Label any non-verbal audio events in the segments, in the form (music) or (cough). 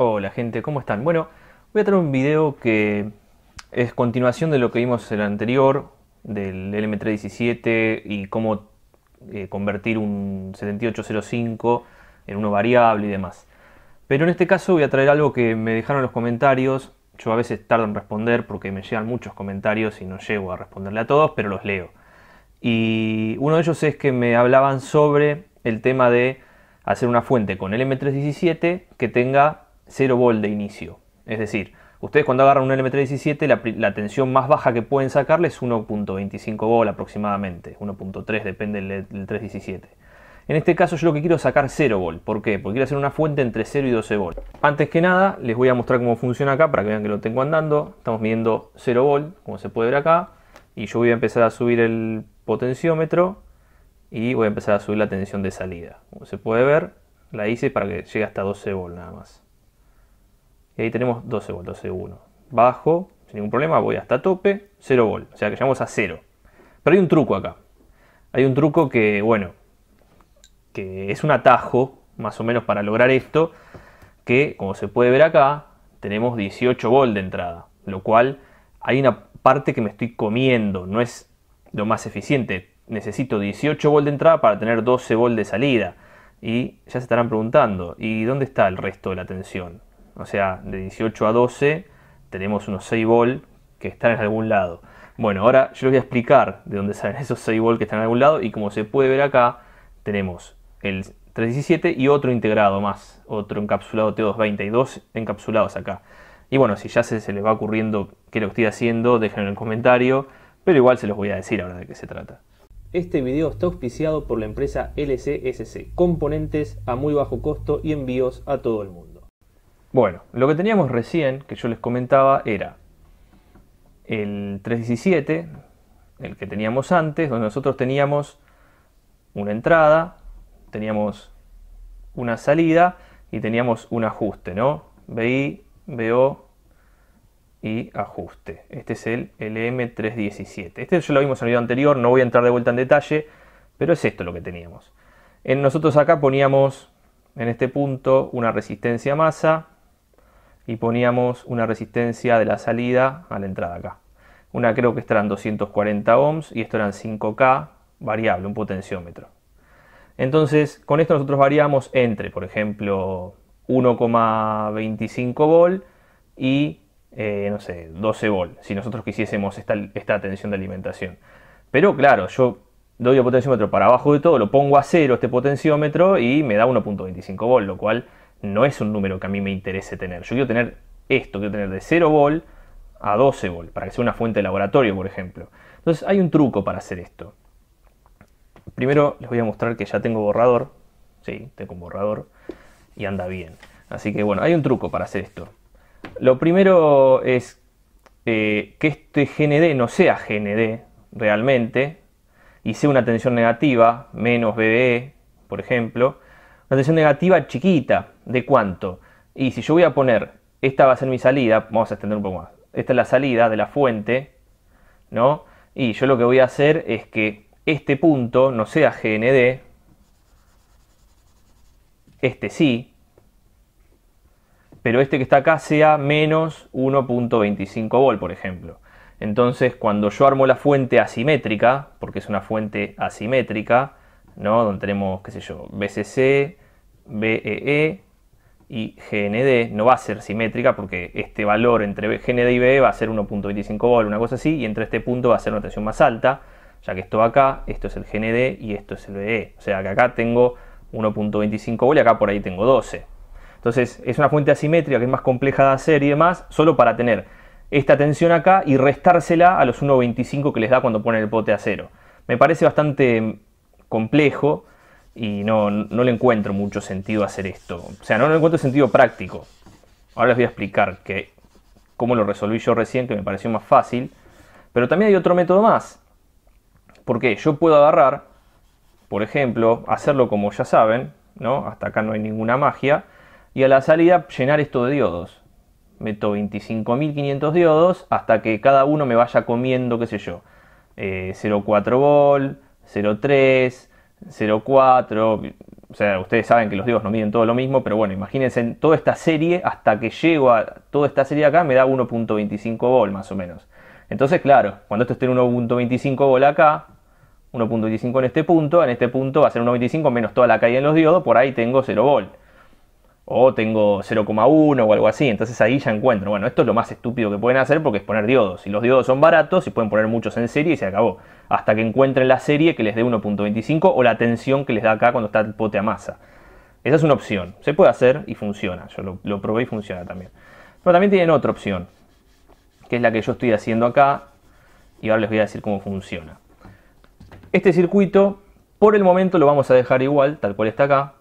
Hola gente, ¿cómo están? Bueno, voy a traer un video que es continuación de lo que vimos en el anterior, del LM317 y cómo eh, convertir un 7805 en uno variable y demás. Pero en este caso voy a traer algo que me dejaron en los comentarios. Yo a veces tardo en responder porque me llegan muchos comentarios y no llego a responderle a todos, pero los leo. Y uno de ellos es que me hablaban sobre el tema de hacer una fuente con LM317 que tenga 0 volt de inicio. Es decir, ustedes cuando agarran un LM317, la, tensión más baja que pueden sacarle es 1.25 volt aproximadamente, 1.3 depende del, 317. En este caso yo lo que quiero es sacar 0 volt. ¿Por qué? Porque quiero hacer una fuente entre 0 y 12 volt. Antes que nada, les voy a mostrar cómo funciona acá para que vean que lo tengo andando. Estamos midiendo 0 volt, como se puede ver acá. Y yo voy a empezar a subir el potenciómetro y voy a empezar a subir la tensión de salida. Como se puede ver, la hice para que llegue hasta 12 volt nada más. Y ahí tenemos 12 v 12 1. Bajo, sin ningún problema, voy hasta tope, 0 volt O sea que llegamos a 0. Pero hay un truco acá. Hay un truco que, bueno, que es un atajo, más o menos, para lograr esto. Que, como se puede ver acá, tenemos 18 volts de entrada. Lo cual, hay una parte que me estoy comiendo. No es lo más eficiente. Necesito 18 volts de entrada para tener 12 volts de salida. Y ya se estarán preguntando, ¿y dónde está el resto de la tensión? O sea, de 18 a 12 tenemos unos 6 volts que están en algún lado. Bueno, ahora yo les voy a explicar de dónde salen (laughs) esos 6 volts que están en algún lado y como se puede ver acá, tenemos el 317 y otro integrado más, otro encapsulado t 222 encapsulados acá. Y bueno, si ya se, se les va ocurriendo que lo estoy haciendo, déjenlo en el comentario, pero igual se los voy a decir ahora de qué se trata. Este video está auspiciado por la empresa LCSC, componentes a muy bajo costo y envíos a todo el mundo. Bueno, lo que teníamos recién, que yo les comentaba, era el 317, el que teníamos antes, donde nosotros teníamos una entrada, teníamos una salida y teníamos un ajuste, ¿no? BI, BO y ajuste. Este es el LM317. Este ya lo vimos en el video anterior, no voy a entrar de vuelta en detalle, pero es esto lo que teníamos. En nosotros acá poníamos en este punto una resistencia masa, y poníamos una resistencia de la salida a la entrada acá. Una creo que estarán 240 ohms y esto eran 5K variable, un potenciómetro. Entonces, con esto nosotros variamos entre, por ejemplo, 1,25 volt y, eh, no sé, 12 volt, si nosotros quisiésemos esta, esta tensión de alimentación. Pero claro, yo doy el potenciómetro para abajo de todo, lo pongo a cero este potenciómetro y me da 1.25 volt, lo cual no es un número que a mí me interese tener. Yo quiero tener esto, quiero tener de 0 volt a 12 volt, para que sea una fuente de laboratorio, por ejemplo. Entonces hay un truco para hacer esto. Primero les voy a mostrar que ya tengo borrador. Sí, tengo un borrador y anda bien. Así que bueno, hay un truco para hacer esto. Lo primero es eh, que este GND no sea GND realmente y sea una tensión negativa, menos BBE, por ejemplo. Una tensión negativa chiquita, de cuánto. Y si yo voy a poner, esta va a ser mi salida, vamos a extender un poco más, esta es la salida de la fuente, ¿no? Y yo lo que voy a hacer es que este punto no sea GND, este sí, pero este que está acá sea menos 1.25 volt, por ejemplo. Entonces, cuando yo armo la fuente asimétrica, porque es una fuente asimétrica, ¿no? Donde tenemos, qué sé yo, BCC, BEE, e, y GND no va a ser simétrica porque este valor entre GND y BE va a ser 1.25 v una cosa así, y entre este punto va a ser una tensión más alta, ya que esto acá, esto es el GND y esto es el BE. O sea que acá tengo 1.25 volt y acá por ahí tengo 12. Entonces es una fuente asimétrica que es más compleja de hacer y demás, solo para tener esta tensión acá y restársela a los 1.25 que les da cuando ponen el pote a cero. Me parece bastante mm, complejo y no, le encuentro mucho sentido hacer esto. O sea, no le encuentro sentido práctico. Ahora les voy a explicar que, cómo lo resolví yo recién, que me pareció más fácil. Pero también hay otro método más. Porque yo puedo agarrar, por ejemplo, hacerlo como ya saben, ¿no? Hasta acá no hay ninguna magia. Y a la salida llenar esto de diodos. Meto 25.500 diodos hasta que cada uno me vaya comiendo, qué sé yo, 0,4 eh, volt, 0,3, 04, o sea, ustedes saben que los diodos no miden todo lo mismo, pero bueno, imagínense toda esta serie, hasta que llego a toda esta serie acá, me da 1.25 vol más o menos. Entonces, claro, cuando esto esté en 1.25 vol acá, 1.25 en este punto, en este punto va a ser 1.25 menos toda la caída en los diodos, por ahí tengo 0 volt o tengo 0,1 o algo así. Entonces ahí ya encuentro, bueno, esto es lo más estúpido que pueden hacer porque es poner diodos. Y los diodos son baratos y pueden poner muchos en serie y se acabó. Hasta que encuentren la serie que les dé 1.25 o la tensión que les da acá cuando está el pote a masa. Esa es una opción. Se puede hacer y funciona. Yo lo, lo probé y funciona también. Pero también tienen otra opción, que es la que yo estoy haciendo acá. Y ahora les voy a decir cómo funciona. Este circuito, por el momento lo vamos a dejar igual, tal cual está acá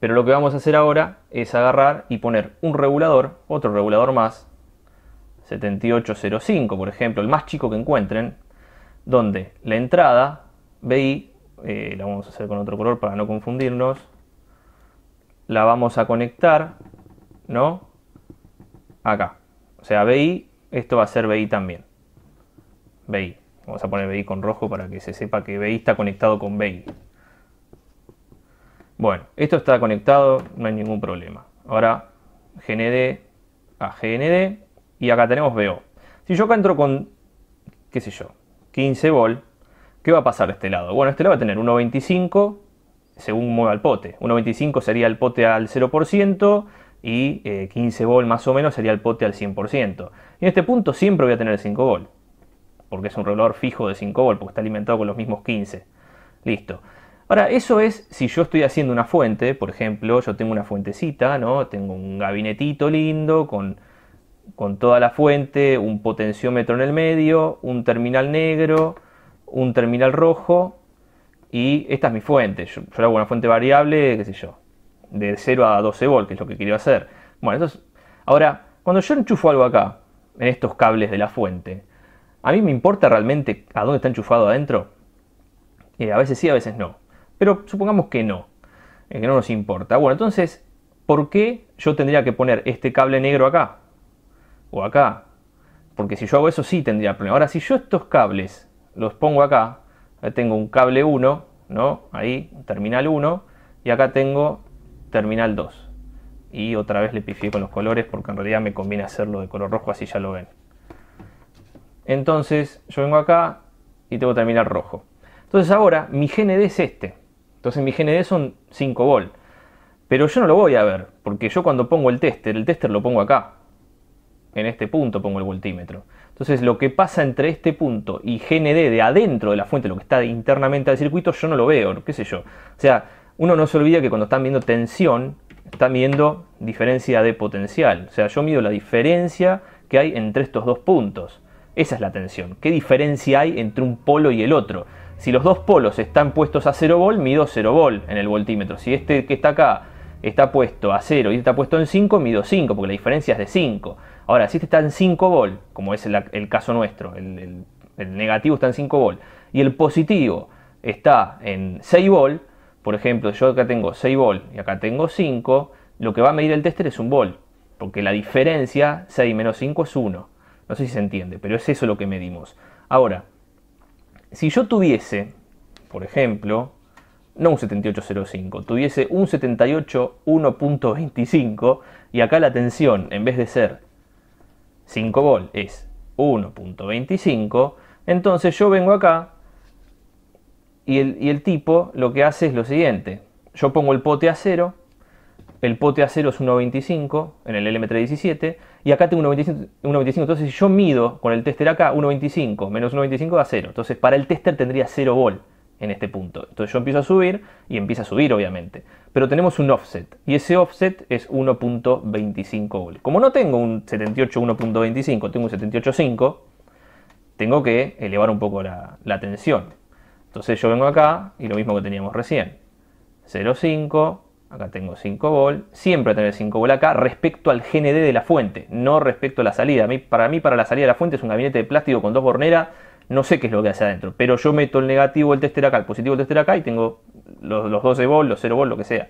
pero lo que vamos a hacer ahora es agarrar y poner un regulador, otro regulador más, 7805 por ejemplo, el más chico que encuentren, donde la entrada BI, eh, la vamos a hacer con otro color para no confundirnos, la vamos a conectar, ¿no? Acá. O sea, BI, esto va a ser BI también. BI. Vamos a poner BI con rojo para que se sepa que BI está conectado con BI. Bueno, esto está conectado, no hay ningún problema. Ahora GND a GND y acá tenemos VO. Si yo acá entro con, qué sé yo, 15 volt, ¿qué va a pasar de este lado? Bueno, este lado va a tener 1.25 según mueva el pote. 1.25 sería el pote al 0% y 15 eh, volt más o menos sería el pote al 100%. Y en este punto siempre voy a tener el 5 v porque es un regulador fijo de 5 v porque está alimentado con los mismos 15. Listo. Ahora, eso es si yo estoy haciendo una fuente, por ejemplo, yo tengo una fuentecita, ¿no? Tengo un gabinetito lindo con, toda la fuente, un potenciómetro en el medio, un terminal negro, un terminal rojo y esta es mi fuente. Yo, hago una fuente variable, qué sé yo, de 0 a 12 volt, que es lo que quiero hacer. Bueno, entonces, ahora, cuando yo enchufo algo acá, en estos cables de la fuente, ¿a mí me importa realmente a dónde está enchufado adentro? Eh, a veces sí, a veces no. Pero supongamos que no, eh, que no nos importa. Bueno, entonces, ¿por qué yo tendría que poner este cable negro acá? O acá. Porque si yo hago eso sí tendría problema. Ahora, si yo estos cables los pongo acá, tengo un cable 1, ¿no? Ahí, terminal 1, y acá tengo terminal 2. Y otra vez le pifié con los colores porque en realidad me conviene hacerlo de color rojo, así ya lo ven. Entonces yo vengo acá y tengo terminal rojo. Entonces ahora mi GND es este. Entonces mi GND son 5 volt. Pero yo no lo voy a ver, porque yo cuando pongo el tester, el tester lo pongo acá. En este punto pongo el voltímetro. Entonces lo que pasa entre este punto y GND de adentro de la fuente, lo que está internamente al circuito, yo no lo veo, qué sé yo. O sea, uno no se olvida que cuando están viendo tensión, están viendo diferencia de potencial. O sea, yo mido la diferencia que hay entre estos dos puntos. Esa es la tensión. ¿Qué diferencia hay entre un polo y el otro? si los dos polos están puestos a 0 volt, mido 0 volt en el voltímetro. Si este que está acá está puesto a 0 y este está puesto en 5, mido 5, porque la diferencia es de 5. Ahora, si este está en 5 volt, como es el, caso nuestro, el, negativo está en 5 volt, y el positivo está en 6 volt, por ejemplo, yo acá tengo 6 volt y acá tengo 5, lo que va a medir el tester es un volt, porque la diferencia 6 menos 5 es 1. No sé si se entiende, pero es eso lo que medimos. Ahora, si yo tuviese, por ejemplo, no un 7805, tuviese un 78 y acá la tensión en vez de ser 5 volt es 1.25, entonces yo vengo acá y el, tipo lo que hace es lo siguiente, yo pongo el pote a 0 el pote a 0 es 1.25 en el LM317 y acá tengo 1.25, entonces si yo mido con el tester acá 1.25 menos 1.25 da 0, entonces para el tester tendría 0 volt en este punto. Entonces yo empiezo a subir y empieza a subir obviamente, pero tenemos un offset y ese offset es 1.25 volt. Como no tengo un 78 1.25, tengo un 78.5, tengo que elevar un poco la, la tensión. Entonces yo vengo acá y lo mismo que teníamos recién. 0.5 acá tengo 5 volt, siempre tener 5 vol acá respecto al GND de la fuente, no respecto a la salida. para mí, para la salida de la fuente es un gabinete de plástico con dos borneras, no sé qué es lo que hace adentro, pero yo meto el negativo del tester acá, el positivo del tester acá y tengo los, los 12 v los 0 v lo que sea.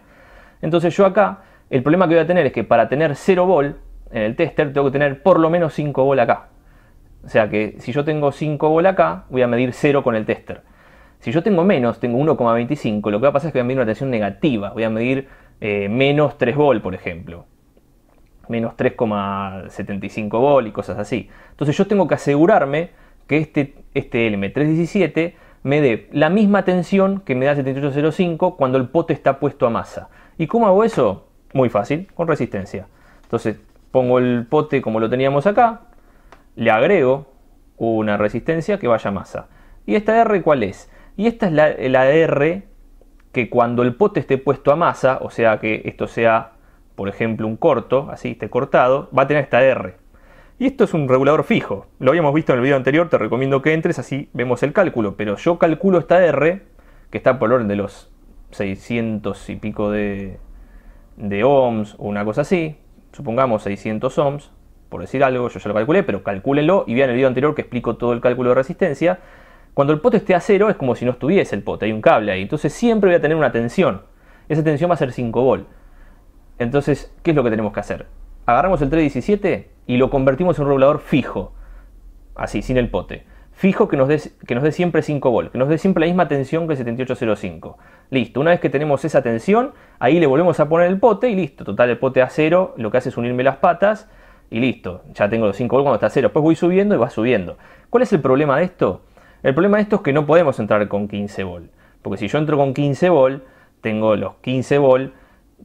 Entonces yo acá, el problema que voy a tener es que para tener 0 v en el tester tengo que tener por lo menos 5 vol acá. O sea que si yo tengo 5 vol acá, voy a medir 0 con el tester. Si yo tengo menos, tengo 1,25, lo que va a pasar es que voy a medir una tensión negativa, voy a medir eh, menos 3 volt, por ejemplo, menos 3,75 v y cosas así. Entonces yo tengo que asegurarme que este, este LM317 me dé la misma tensión que me da el 7805 cuando el pote está puesto a masa. ¿Y cómo hago eso? Muy fácil, con resistencia. Entonces pongo el pote como lo teníamos acá, le agrego una resistencia que vaya a masa. ¿Y esta R cuál es? Y esta es la, R que cuando el pote esté puesto a masa, o sea que esto sea, por ejemplo, un corto, así esté cortado, va a tener esta R. Y esto es un regulador fijo. Lo habíamos visto en el video anterior, te recomiendo que entres, así vemos el cálculo. Pero yo calculo esta R, que está por orden de los 600 y pico de, de ohms o una cosa así. Supongamos 600 ohms, por decir algo, yo ya lo calculé, pero calcúlenlo y vean el video anterior que explico todo el cálculo de resistencia. Cuando el pote esté a cero es como si no estuviese el pote, hay un cable ahí. Entonces siempre voy a tener una tensión. Esa tensión va a ser 5 volt. Entonces, ¿qué es lo que tenemos que hacer? Agarramos el 317 y lo convertimos en un regulador fijo. Así, sin el pote. Fijo que nos dé, que nos dé siempre 5 volt, que nos dé siempre la misma tensión que el 7805. Listo, una vez que tenemos esa tensión, ahí le volvemos a poner el pote y listo. Total, el pote a cero, lo que hace es unirme las patas y listo. Ya tengo los 5 v cuando está a cero. Después voy subiendo y va subiendo. ¿Cuál es el problema de esto? El problema de esto es que no podemos entrar con 15 v porque si yo entro con 15 vol, tengo los 15 vol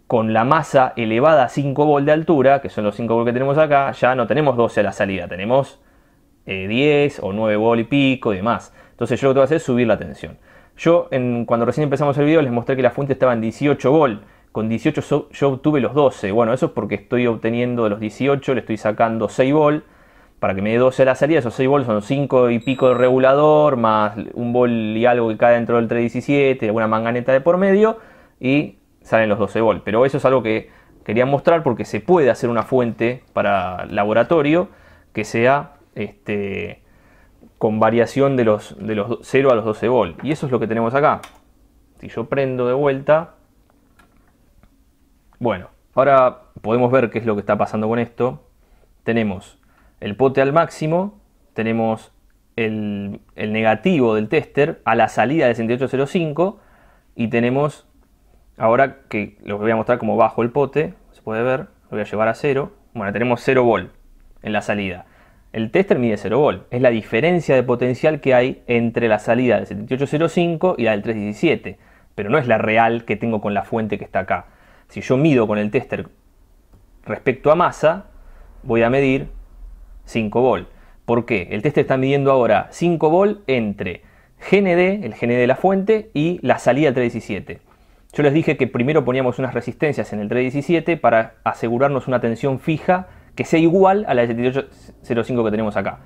con la masa elevada a 5 v de altura, que son los 5 v que tenemos acá, ya no tenemos 12 a la salida, tenemos 10 eh, o 9 vol y pico y demás. Entonces yo lo que voy a hacer es subir la tensión. Yo en, cuando recién empezamos el video les mostré que la fuente estaba en 18 v con 18 yo obtuve los 12, bueno eso es porque estoy obteniendo de los 18, le estoy sacando 6 v para que me dé 12 la salida, esos 6 bols son 5 y pico de regulador, más un bol y algo que cae dentro del 317, alguna manganeta de por medio, y salen los 12 volts. Pero eso es algo que quería mostrar porque se puede hacer una fuente para laboratorio que sea este, con variación de los, de los 0 a los 12 volts. Y eso es lo que tenemos acá. Si yo prendo de vuelta, bueno, ahora podemos ver qué es lo que está pasando con esto. Tenemos el pote al máximo, tenemos el, negativo del tester a la salida de 6805 y tenemos ahora que lo voy a mostrar como bajo el pote, se puede ver, lo voy a llevar a cero bueno, tenemos 0 volt en la salida. El tester mide 0 volt, es la diferencia de potencial que hay entre la salida del 7805 y la del 317, pero no es la real que tengo con la fuente que está acá. Si yo mido con el tester respecto a masa, voy a medir 5 v ¿Por qué? El test está midiendo ahora 5 volt entre GND, el GND de la fuente, y la salida 317. Yo les dije que primero poníamos unas resistencias en el 317 para asegurarnos una tensión fija que sea igual a la del 7805 que tenemos acá.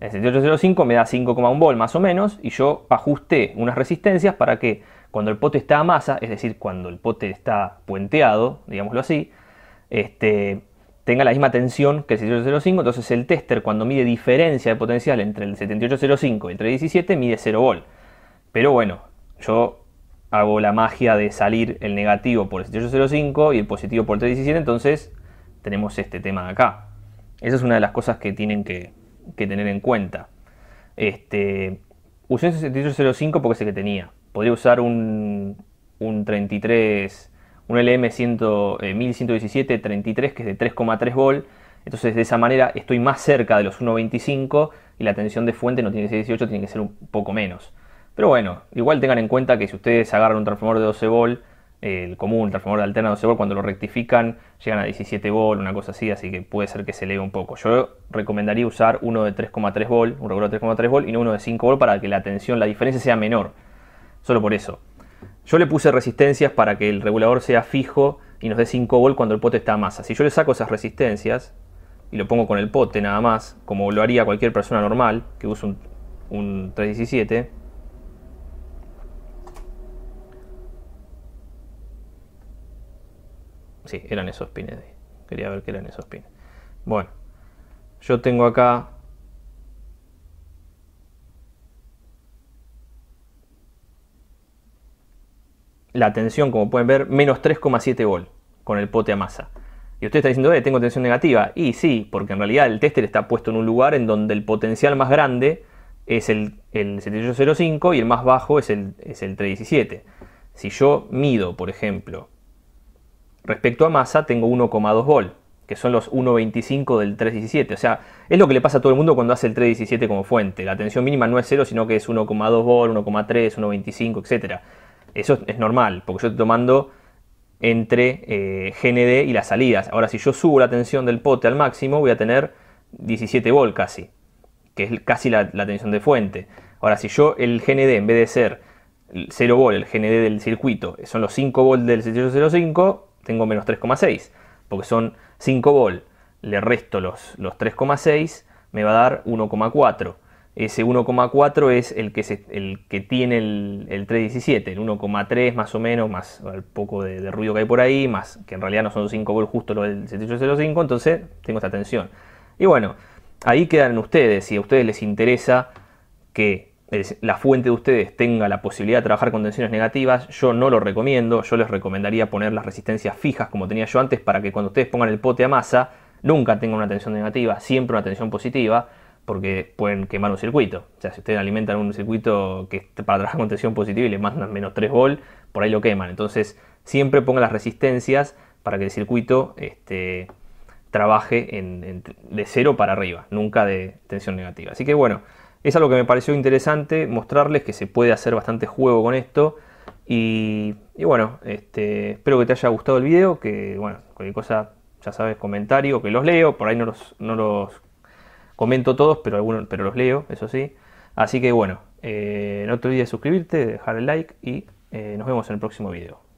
El 7805 me da 5,1 volt más o menos y yo ajusté unas resistencias para que cuando el pote está a masa, es decir, cuando el pote está puenteado, digámoslo así, este, tenga la misma tensión que el 7805, entonces el tester cuando mide diferencia de potencial entre el 7805 y el 317 mide 0 volt. Pero bueno, yo hago la magia de salir el negativo por el 7805 y el positivo por el 317, entonces tenemos este tema de acá. Esa es una de las cosas que tienen que, tener en cuenta. Este, usé el 7805 porque es el que tenía. Podría usar un, un 33 un LM 1117-33 eh, que es de 3,3 v Entonces de esa manera estoy más cerca de los 1.25 y la tensión de fuente no tiene que ser 18, tiene que ser un poco menos. Pero bueno, igual tengan en cuenta que si ustedes agarran un transformador de 12 v el común, transformador de alterna 12 v cuando lo rectifican llegan a 17 volt, una cosa así, así que puede ser que se eleve un poco. Yo recomendaría usar uno de 3,3 v un regulador de 3,3 volt y no uno de 5 v para que la tensión, la diferencia sea menor. Solo por eso. Yo le puse resistencias para que el regulador sea fijo y nos dé 5 volts cuando el pote está a masa. Si yo le saco esas resistencias y lo pongo con el pote nada más, como lo haría cualquier persona normal que use un, un 317, Sí, eran esos pines. Quería ver que eran esos pines. Bueno, yo tengo acá la tensión, como pueden ver, menos 3,7 vol con el pote a masa. Y usted está diciendo, eh, tengo tensión negativa. Y sí, porque en realidad el tester está puesto en un lugar en donde el potencial más grande es el, el 7805 y el más bajo es el, es el 317. Si yo mido, por ejemplo, respecto a masa, tengo 1,2 volt, que son los 1,25 del 317. O sea, es lo que le pasa a todo el mundo cuando hace el 317 como fuente. La tensión mínima no es 0, sino que es 1,2 volt, 1,3, 1,25, etcétera eso es normal, porque yo estoy tomando entre eh, GND y las salidas. Ahora, si yo subo la tensión del pote al máximo, voy a tener 17 volt casi, que es casi la, tensión de fuente. Ahora, si yo el GND, en vez de ser 0 volt, el GND del circuito, son los 5 volt del 705 tengo menos 3,6, porque son 5 volt, le resto los, los 3,6, me va a dar 1,4. Ese 1,4 es el que, el que tiene el, el 317, el 1,3 más o menos, más el poco de, de, ruido que hay por ahí, más que en realidad no son 5 volts justo lo del 7805, entonces tengo esta tensión. Y bueno, ahí quedan ustedes, si a ustedes les interesa que la fuente de ustedes tenga la posibilidad de trabajar con tensiones negativas, yo no lo recomiendo, yo les recomendaría poner las resistencias fijas como tenía yo antes para que cuando ustedes pongan el pote a masa, nunca tengan una tensión negativa, siempre una tensión positiva porque pueden quemar un circuito. O sea, si ustedes alimentan un circuito que para trabajar con tensión positiva y le mandan menos 3 volts. por ahí lo queman. Entonces, siempre pongan las resistencias para que el circuito este, trabaje de cero para arriba, nunca de tensión negativa. Así que bueno, es algo que me pareció interesante mostrarles que se puede hacer bastante juego con esto. Y, bueno, este, espero que te haya gustado el video, que bueno, cualquier cosa, ya sabes, comentario, que los leo, por ahí no los comento todos, pero, algunos, pero los leo, eso sí. Así que bueno, eh, no te olvides de suscribirte, dejar el like y eh, nos vemos en el próximo video.